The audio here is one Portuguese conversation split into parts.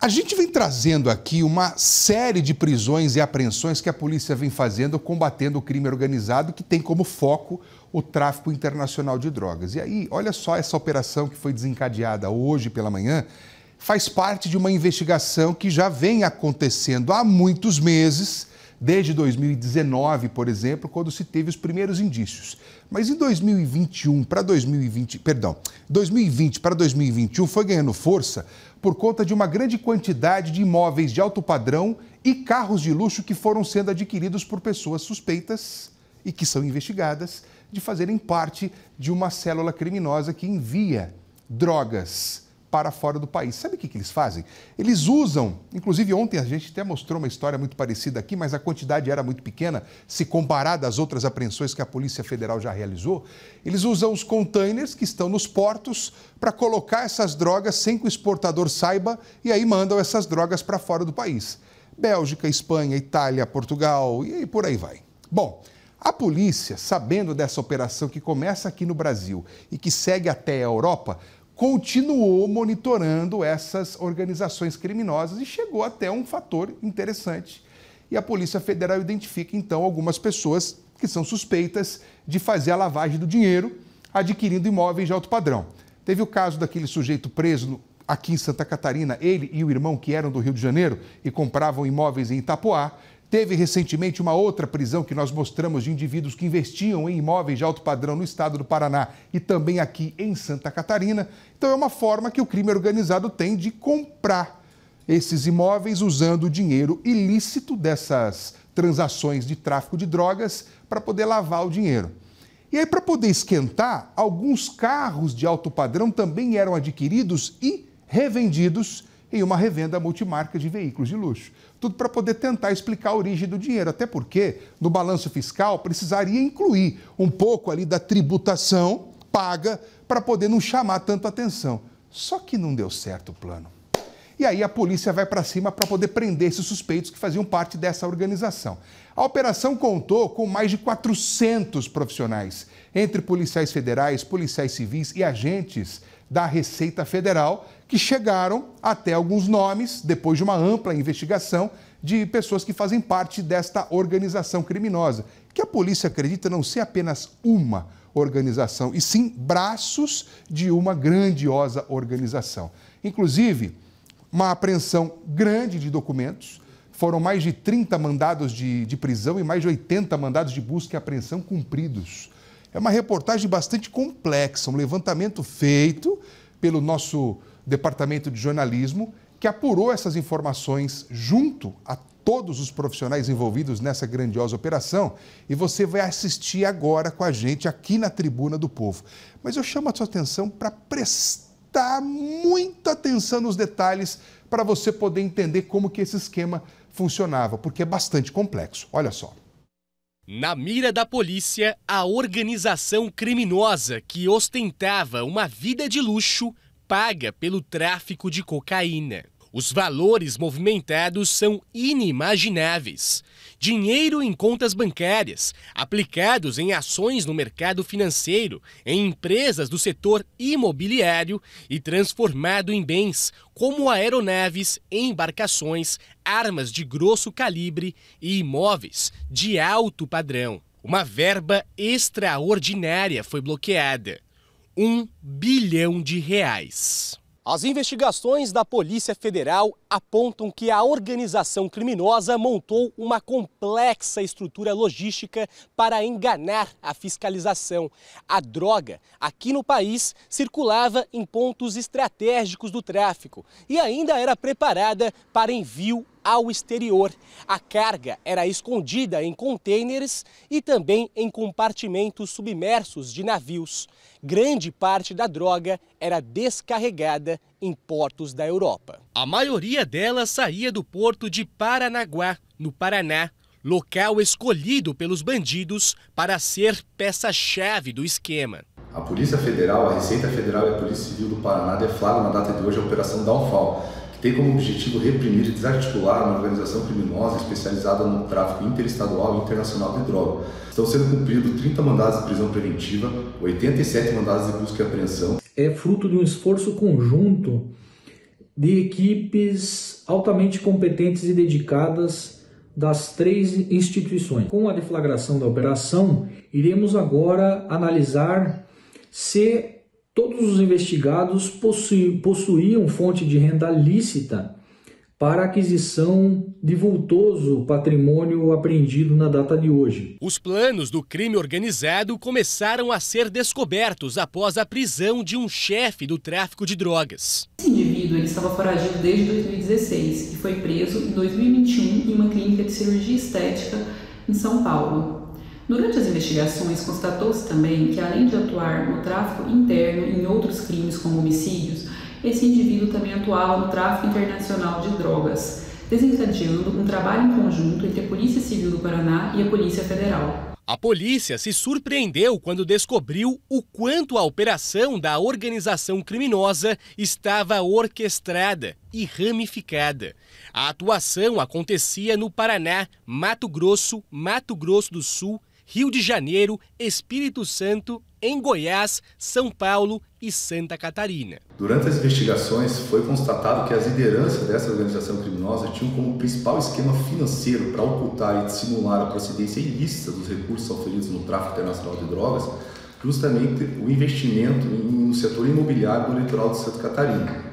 A gente vem trazendo aqui uma série de prisões e apreensões que a polícia vem fazendo combatendo o crime organizado que tem como foco o tráfico internacional de drogas. E aí, olha só essa operação que foi desencadeada hoje pela manhã, faz parte de uma investigação que já vem acontecendo há muitos meses desde 2019, por exemplo, quando se teve os primeiros indícios. Mas em 2021 para 2020, perdão, 2020 para 2021 foi ganhando força por conta de uma grande quantidade de imóveis de alto padrão e carros de luxo que foram sendo adquiridos por pessoas suspeitas e que são investigadas de fazerem parte de uma célula criminosa que envia drogas para fora do país. Sabe o que, que eles fazem? Eles usam, inclusive ontem a gente até mostrou uma história muito parecida aqui, mas a quantidade era muito pequena se comparada às outras apreensões que a Polícia Federal já realizou. Eles usam os containers que estão nos portos para colocar essas drogas sem que o exportador saiba e aí mandam essas drogas para fora do país. Bélgica, Espanha, Itália, Portugal e por aí vai. Bom, a polícia, sabendo dessa operação que começa aqui no Brasil e que segue até a Europa, continuou monitorando essas organizações criminosas e chegou até um fator interessante. E a Polícia Federal identifica então algumas pessoas que são suspeitas de fazer a lavagem do dinheiro adquirindo imóveis de alto padrão. Teve o caso daquele sujeito preso aqui em Santa Catarina, ele e o irmão que eram do Rio de Janeiro e compravam imóveis em Itapoá. Teve recentemente uma outra prisão que nós mostramos de indivíduos que investiam em imóveis de alto padrão no estado do Paraná e também aqui em Santa Catarina. Então, é uma forma que o crime organizado tem de comprar esses imóveis usando o dinheiro ilícito dessas transações de tráfico de drogas para poder lavar o dinheiro. E aí, para poder esquentar, alguns carros de alto padrão também eram adquiridos e revendidos em uma revenda multimarca de veículos de luxo. Tudo para poder tentar explicar a origem do dinheiro, até porque no balanço fiscal precisaria incluir um pouco ali da tributação paga para poder não chamar tanto atenção. Só que não deu certo o plano. E aí a polícia vai para cima para poder prender esses suspeitos que faziam parte dessa organização. A operação contou com mais de 400 profissionais, entre policiais federais, policiais civis e agentes da Receita Federal, que chegaram até alguns nomes depois de uma ampla investigação de pessoas que fazem parte desta organização criminosa, que a polícia acredita não ser apenas uma organização, e sim braços de uma grandiosa organização. Inclusive, uma apreensão grande de documentos. Foram mais de 30 mandados de, de prisão e mais de 80 mandados de busca e apreensão cumpridos. É uma reportagem bastante complexa, um levantamento feito pelo nosso departamento de jornalismo, que apurou essas informações junto a todos os profissionais envolvidos nessa grandiosa operação. E você vai assistir agora com a gente aqui na Tribuna do Povo. Mas eu chamo a sua atenção para prestar prestar muita atenção nos detalhes para você poder entender como que esse esquema funcionava, porque é bastante complexo. Olha só. Na mira da polícia, a organização criminosa que ostentava uma vida de luxo paga pelo tráfico de cocaína. Os valores movimentados são inimagináveis. Dinheiro em contas bancárias, aplicados em ações no mercado financeiro, em empresas do setor imobiliário e transformado em bens, como aeronaves, embarcações, armas de grosso calibre e imóveis de alto padrão. Uma verba extraordinária foi bloqueada: um bilhão de reais. As investigações da Polícia Federal apontam que a organização criminosa montou uma complexa estrutura logística para enganar a fiscalização. A droga, aqui no país, circulava em pontos estratégicos do tráfico e ainda era preparada para envio ao exterior. A carga era escondida em contêineres e também em compartimentos submersos de navios. Grande parte da droga era descarregada em portos da Europa. A maioria delas saía do porto de Paranaguá, no Paraná, local escolhido pelos bandidos para ser peça-chave do esquema. A Polícia Federal, a Receita Federal e a Polícia Civil do Paraná deflagram na data de hoje a Operação Downfall, que tem como objetivo reprimir e desarticular uma organização criminosa especializada no tráfico interestadual e internacional de droga. Estão sendo cumpridos 30 mandados de prisão preventiva, 87 mandados de busca e apreensão é fruto de um esforço conjunto de equipes altamente competentes e dedicadas das três instituições. Com a deflagração da operação, iremos agora analisar se todos os investigados possuíam fonte de renda lícita para aquisição de vultoso patrimônio apreendido na data de hoje. Os planos do crime organizado começaram a ser descobertos após a prisão de um chefe do tráfico de drogas. Esse indivíduo estava foragido desde 2016 e foi preso em 2021 em uma clínica de cirurgia estética em São Paulo. Durante as investigações, constatou-se também que, além de atuar no tráfico interno e em outros crimes como homicídios, esse indivíduo também atuava no tráfico internacional de drogas, desencadeando um trabalho em conjunto entre a Polícia Civil do Paraná e a Polícia Federal. A polícia se surpreendeu quando descobriu o quanto a operação da organização criminosa estava orquestrada e ramificada. A atuação acontecia no Paraná, Mato Grosso, Mato Grosso do Sul, Rio de Janeiro, Espírito Santo, em Goiás, São Paulo e Santa Catarina. Durante as investigações, foi constatado que as lideranças dessa organização criminosa tinham como principal esquema financeiro para ocultar e dissimular a procedência ilícita dos recursos oferidos no tráfico internacional de drogas, justamente o investimento no setor imobiliário do litoral de Santa Catarina.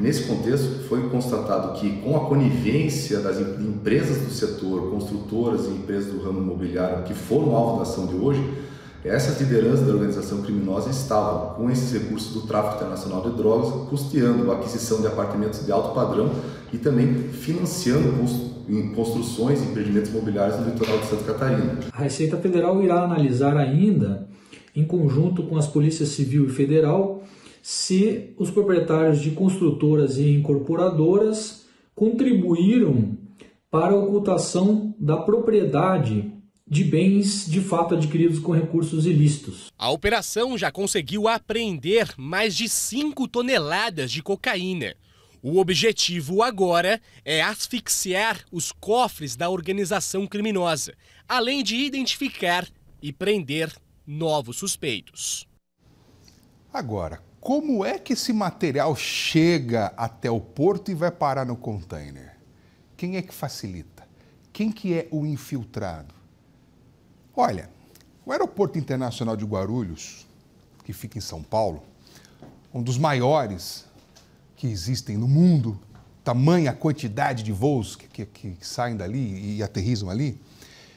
Nesse contexto, foi constatado que, com a conivência das empresas do setor, construtoras e empresas do ramo imobiliário que foram alvo da ação de hoje, essas lideranças da organização criminosa estavam, com esses recursos do tráfico internacional de drogas, custeando a aquisição de apartamentos de alto padrão e também financiando construções e empreendimentos imobiliários no litoral de Santa Catarina. A Receita Federal irá analisar ainda, em conjunto com as polícias civil e federal, se os proprietários de construtoras e incorporadoras contribuíram para a ocultação da propriedade de bens de fato adquiridos com recursos ilícitos. A operação já conseguiu apreender mais de 5 toneladas de cocaína. O objetivo agora é asfixiar os cofres da organização criminosa, além de identificar e prender novos suspeitos. Agora, como é que esse material chega até o porto e vai parar no container? Quem é que facilita? Quem que é o infiltrado? Olha, o Aeroporto Internacional de Guarulhos, que fica em São Paulo, um dos maiores que existem no mundo, tamanha quantidade de voos que, que, que saem dali e aterrizam ali,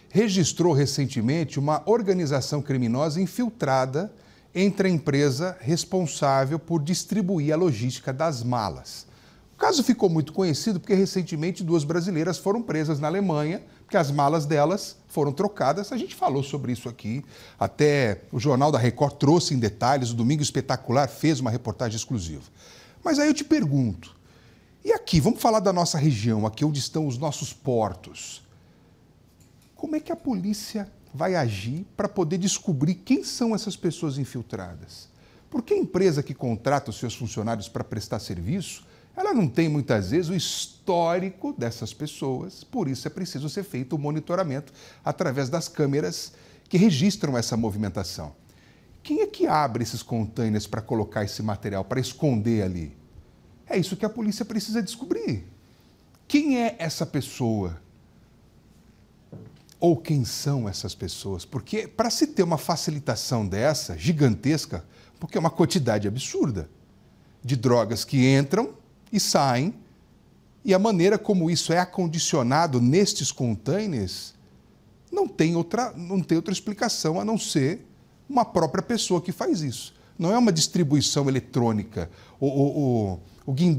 registrou recentemente uma organização criminosa infiltrada entre a empresa responsável por distribuir a logística das malas. O caso ficou muito conhecido porque recentemente duas brasileiras foram presas na Alemanha, porque as malas delas foram trocadas. A gente falou sobre isso aqui, até o jornal da Record trouxe em detalhes, o Domingo Espetacular fez uma reportagem exclusiva. Mas aí eu te pergunto, e aqui, vamos falar da nossa região, aqui onde estão os nossos portos. Como é que a polícia vai agir para poder descobrir quem são essas pessoas infiltradas. Porque a empresa que contrata os seus funcionários para prestar serviço, ela não tem muitas vezes o histórico dessas pessoas, por isso é preciso ser feito o monitoramento através das câmeras que registram essa movimentação. Quem é que abre esses contêineres para colocar esse material, para esconder ali? É isso que a polícia precisa descobrir. Quem é essa pessoa? ou quem são essas pessoas? Porque para se ter uma facilitação dessa, gigantesca, porque é uma quantidade absurda de drogas que entram e saem, e a maneira como isso é acondicionado nestes containers não tem outra, não tem outra explicação a não ser uma própria pessoa que faz isso. Não é uma distribuição eletrônica. O, o, o,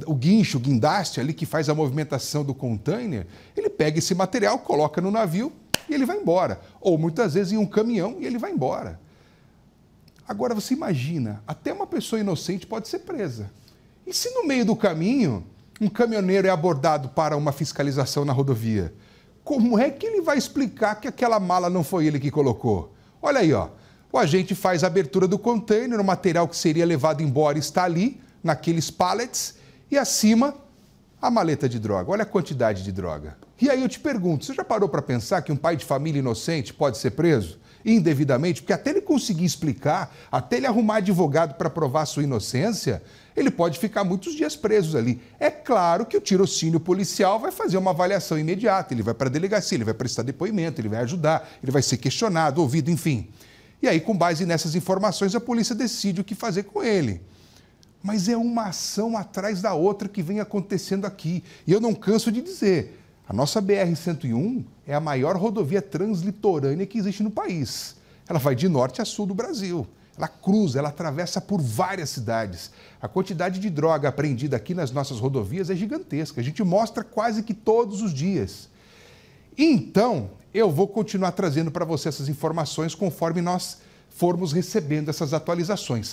o guincho, o guindaste ali que faz a movimentação do container, ele pega esse material, coloca no navio, e ele vai embora. Ou muitas vezes em um caminhão e ele vai embora. Agora você imagina, até uma pessoa inocente pode ser presa. E se no meio do caminho um caminhoneiro é abordado para uma fiscalização na rodovia? Como é que ele vai explicar que aquela mala não foi ele que colocou? Olha aí, ó. O agente faz a abertura do container, o material que seria levado embora está ali, naqueles pallets, e acima a maleta de droga. Olha a quantidade de droga. E aí eu te pergunto, você já parou para pensar que um pai de família inocente pode ser preso indevidamente? Porque até ele conseguir explicar, até ele arrumar advogado para provar sua inocência, ele pode ficar muitos dias preso ali. É claro que o tirocínio policial vai fazer uma avaliação imediata, ele vai para a delegacia, ele vai prestar depoimento, ele vai ajudar, ele vai ser questionado, ouvido, enfim. E aí, com base nessas informações, a polícia decide o que fazer com ele mas é uma ação atrás da outra que vem acontecendo aqui. E eu não canso de dizer: a nossa BR-101 é a maior rodovia translitorânea que existe no país. Ela vai de norte a sul do Brasil. Ela cruza, ela atravessa por várias cidades. A quantidade de droga apreendida aqui nas nossas rodovias é gigantesca. A gente mostra quase que todos os dias. Então, eu vou continuar trazendo para você essas informações conforme nós formos recebendo essas atualizações.